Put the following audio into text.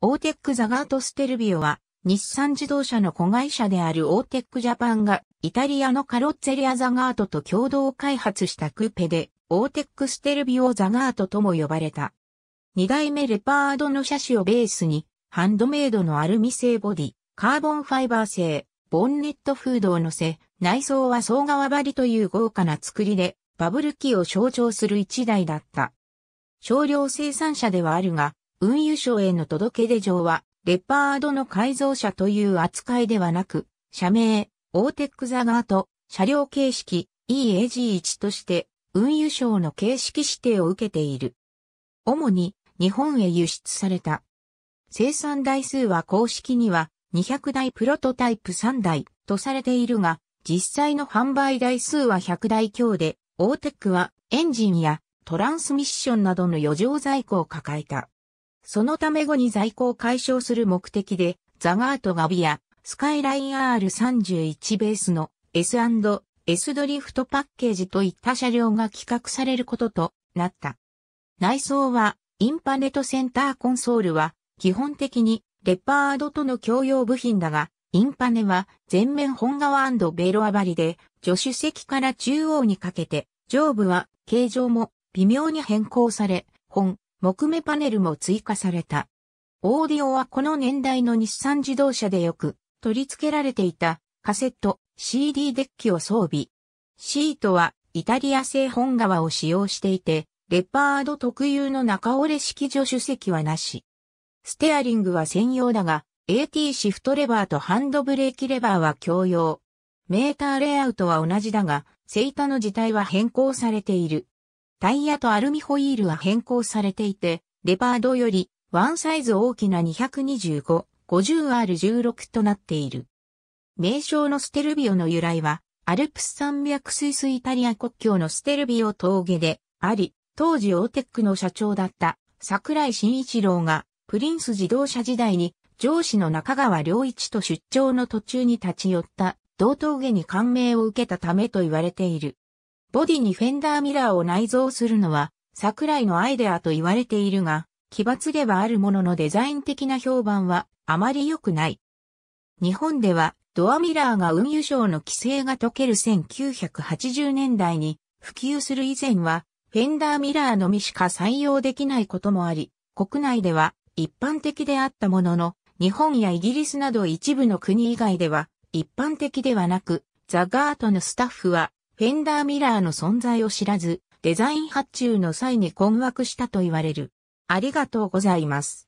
オーテックザガートステルビオは、日産自動車の子会社であるオーテックジャパンが、イタリアのカロッツェリアザガートと共同開発したクーペで、オーテックステルビオザガートとも呼ばれた。二代目レパードの車種をベースに、ハンドメイドのアルミ製ボディ、カーボンファイバー製、ボンネットフードを乗せ、内装は総側張りという豪華な作りで、バブル期を象徴する一台だった。少量生産者ではあるが、運輸省への届け出場は、レパードの改造車という扱いではなく、社名、オーテックザガート、車両形式 EAG1 として、運輸省の形式指定を受けている。主に日本へ輸出された。生産台数は公式には200台プロトタイプ3台とされているが、実際の販売台数は100台強で、オーテックはエンジンやトランスミッションなどの余剰在庫を抱えた。そのため後に在庫を解消する目的で、ザガートガビや、スカイライン R31 ベースの S&S ドリフトパッケージといった車両が企画されることとなった。内装は、インパネットセンターコンソールは、基本的にレパードとの共用部品だが、インパネは全面本側ベロアバりで、助手席から中央にかけて、上部は形状も微妙に変更され、本、木目パネルも追加された。オーディオはこの年代の日産自動車でよく取り付けられていたカセット、CD デッキを装備。シートはイタリア製本革を使用していて、レパード特有の中折れ式助手席はなし。ステアリングは専用だが、AT シフトレバーとハンドブレーキレバーは共用。メーターレイアウトは同じだが、セイタの字体は変更されている。タイヤとアルミホイールは変更されていて、レパードよりワンサイズ大きな 225-50R16 となっている。名称のステルビオの由来は、アルプス山脈スイスイタリア国境のステルビオ峠であり、当時オーテックの社長だった桜井慎一郎がプリンス自動車時代に上司の中川良一と出張の途中に立ち寄った道峠に感銘を受けたためと言われている。ボディにフェンダーミラーを内蔵するのは、桜井のアイデアと言われているが、奇抜ではあるもののデザイン的な評判はあまり良くない。日本ではドアミラーが運輸省の規制が解ける1980年代に普及する以前はフェンダーミラーのみしか採用できないこともあり、国内では一般的であったものの、日本やイギリスなど一部の国以外では一般的ではなく、ザガートのスタッフはフェンダーミラーの存在を知らず、デザイン発注の際に困惑したと言われる。ありがとうございます。